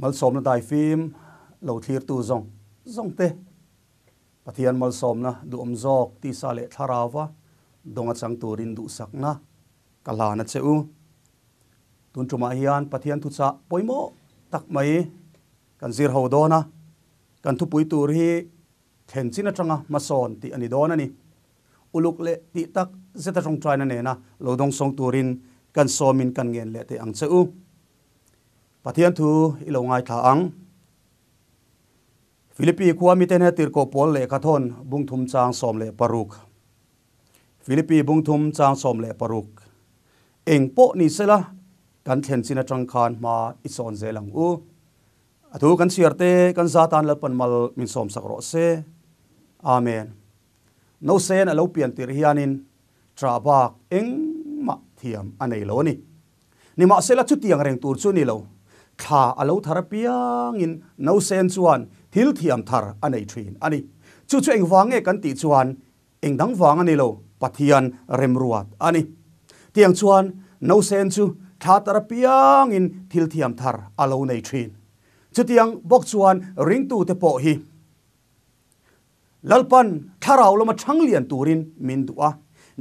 mal som na dai phim lo thlir tu zong zong te pathian mal som na du om zok ti sa le tharawa donga chang turin du sakna kala na cheu tun tuma hian pathian tu cha poimo tak mai kan zir ho dona kan thu pui tur hi then china tanga mason ti ani dona ni uluk le ti tak zeta trong trai na ne na lodong song turin kan somin kan ngen le te ang cheu pathian thu ilo ngai tha ang Philippines qua mi ten he cổ bốn lệ le thôn bung thum trang som lệ paruk Philippines bung thum trang som lệ paruk eng po ni sela kan thlen china trang khan ma ison zelang u athu kan siarte kan zatan lập pan mal min som sakro se amen no sen alo pian tir hianin tra bak eng ma thiam anei lo ni ni ma sela chút tiang rèn tur chu ni lâu thla alo thar piang in no sen chuan thil thiam thar anei thin ani chu chu eng wange kan ti chuan eng dang wang ani lo pathian remruat ani tiang chuan no sen chu thla tar piang in thil thiam thar alo nei thin chu tiang bok chuan ring tu te po hi lalpan tharau lama thanglian turin min duwa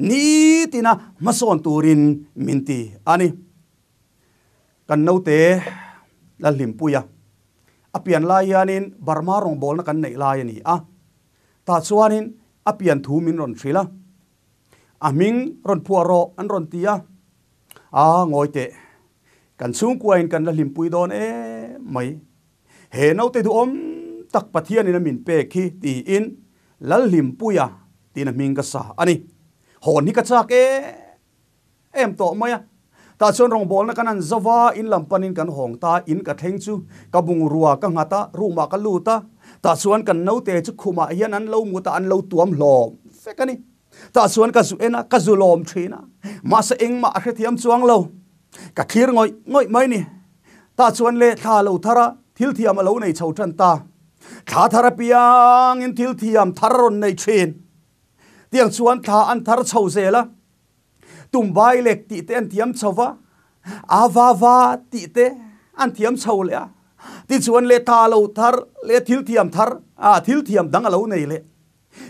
ni tina mason turin minti ani kan note la limpuya apian lai yanin barma rong bol na kan nei lai ani a ta chuanin apian thu min ron thrila aming ron puaro an ron tia a ngoi te kan sung kuain kan la pui don e mai he no te du om tak pathian in min pe khi ti in lal limpuya tin a ming ka sa ani hon hi ka chak e em to maya ตาชนรองบอลนักนั้นจว่าอินลำปนินกันหงตาอินกับเทงจูกับบุงรัวกับหัตารูมากัลูตาตาชวนกันเนาเตจุคุมาเฮียนันเล่ามุตาอันเลวตัวมหลอมเฟกันนี่ตาชวนกันสุเอนะกับสุลอมทีนะมาเสียงมาเครียมจวงเลวกับขีรงอยงอยไม่นี่ตาชวนเลท่าเลวทาระทิลเทียมเลวในชาวจันตาท่าทาระเปียงอินทิลเทียมทารุนในเชนเตียงชวนท่าอันทารเชาวเซล่ะ tumbai lek ti te an thiam chowa awa wa ti te an thiam chho le a ti chuan le ta lo thar le thil thiam thar a thil thiam dang alo nei le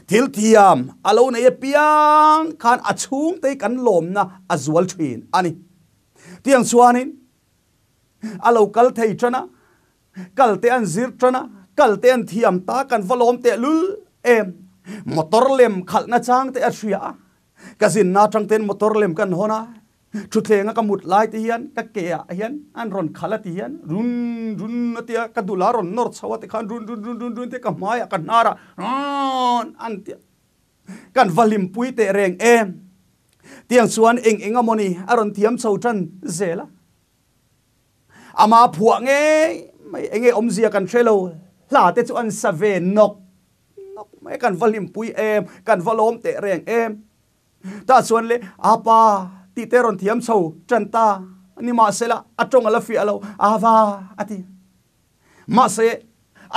thil thiam alo nei e piang khan achung te kan lom na azual thin ani tiang chuanin alo kal thei chana kal te an zir chana kal te an thiam ta kan valom te lul em motor lem khalna chang te a thria kazin na tang ten motor lem kan hona chu thlenga ka mut lai ti hian ka ke a hian an ron khala ti hian run run na tia ka la ron nor sau te khan run run run run run te ka maya ka nara ron an tia kan valim pui te reng em suan tiang chuan eng enga moni aron thiam chho than zela ama à phuang nge mai enge omzia kan thelo lâu te chu an save nok nok mai kan valim pui em kan valom te reng em ta chuan le apa ti teron thiam so ta, ni ma sela atong ala fi alo ava ati ma se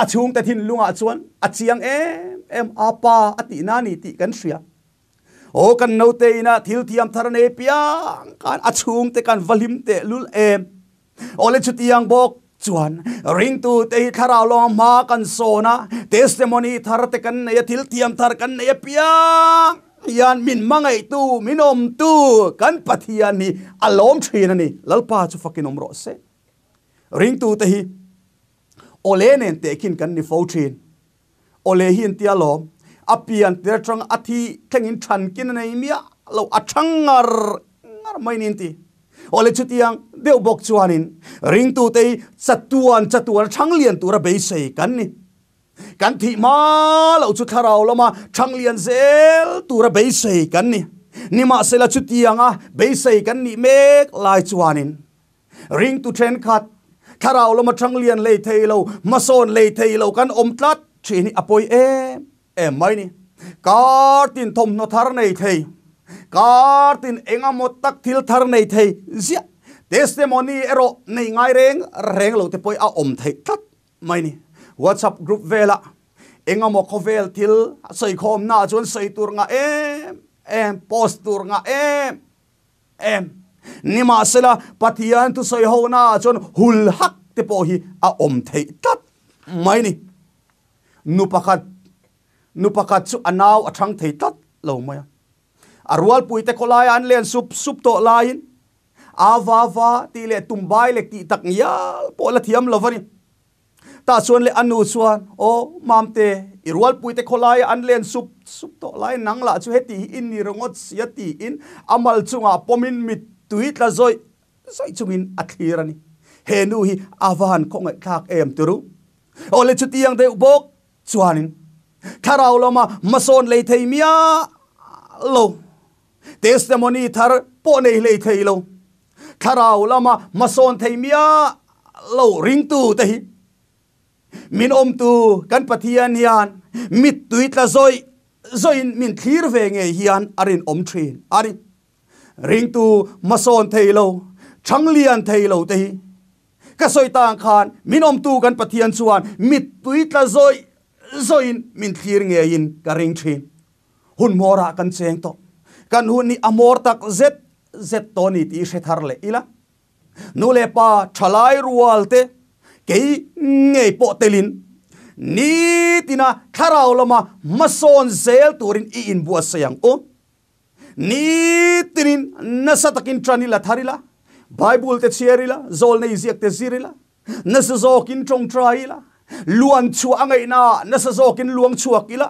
achung ta thin lunga chuan achiang em em apa ati na ni ti kan shia o kan no te ina thil thiam thar e piang kan achung te kan valim te lul em ole chutiang bok chuan ring tu te hi thara lo ma kan na, testimony thar te kan ne thil thiam thar kan ne piang pathian min mangai tu minom tu kan pathian ni alom thin ani lalpa chu fakin omro se ring tu te hi olenen te kin kan ni fo thin ole hin ti alom apian ter trong athi thengin than kin nei mia lo athangar ngar mai nin ti ole chutiang deu bok chuanin ring tu te chatuan chatuan thang lian tura be sei kan ni kan thi ma lo chu tharau lama thanglian zel tura be sei kan ni nima sela chu tianga be sei kan ni mek lai chuanin ring tu train khat tharau lama thanglian lei thei lo mason lei thei lo kan om tlat thi ni apoi em em mai ni kar tin thom no thar nei thei kar tin enga mot tak thil thar nei thei zia testimony ero nei ngai reng reng lo te poi a om thei tlat mai ni whatsapp group vela engamo khovel til sei khom na chon sei tur nga em em post tur nga em em nima sela pathian tu sei ho na chon hul hak te po hi a om thei tat mai ni nu pakhat nu pakhat chu anaw athang thei tat lo mai arwal puite kolai an len sup sup to lain avava ti le tumbai le ti tak nya po la thiam lovani ตาส่วนเลอันูส่วนโอ้มามเตอีรัวปุยเตคลายอันเลียนสุบสุบตลายนังละชุเฮตีอินนิรงดสียตีอินอามาลจุงอาปมินมิดตุยตละโซยโซยจุงอินอัทีรนีเฮนูฮีอาวานคงไอคากเอ็มตุรุโอเลชุตียังเดอบกชวนินคาราอุลมามาโซนเลยเทมียาโลเตสเตมอนีทาร์ปนเอเลยเทโลคาราอุลมามาโซนเทียมียาโลริงตูเตฮีมินอมตูกันปฏิญญาณมิดตุยตาซอยซอยมินทีร์เวงเฮียนอรินอมทรินอันริงตูมาซอนเทโลชังเลียนเทโลตีก็ซอยต่างขานมินอมตูกันปฏิญญาณมิดตุยตาซอยซอยมินทีร์เงียนกับริงทรินหุ่นมัวรักกันเซียงโอกันหุ่นนี่อมอร์ตักเซ็ตเซ็ตโนนี้ตีเชทาร์เลอีละนู่เลปาชลายรัวลเต ke nge po telin ni tina tharau lama mason zel turin i in bua sayang ô, ni tin tinin nasatakin thari tharila bible te chiarila zol ne iziak te zirila nasazokin trong traila luan chu angai na nasazokin luang chuakila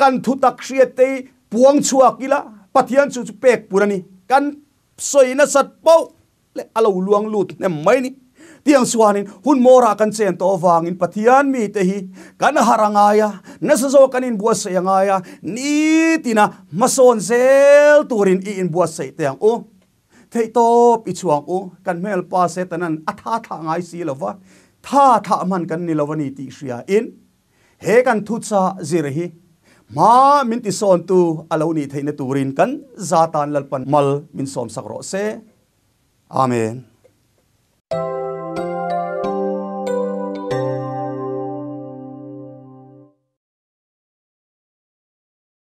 kan thutak riate puang chua kila, pathian chu chu pek purani kan na sat pau le alo luang lut ne mai ni tiang suanin hun mora kan sen to wangin pathian mi te hi kan harangaya na sa kanin buas sa yangaya ni tina mason zel turin i in buas sa tiang o oh. te top i chuang o oh. kan mel pa se tanan atha tha ngai si lova tha tha man kan ni lova ni ti shia in he kan thutsa zirhi ma min ti son tu alo ni theine turin kan zatan lalpan mal min som sakro se amen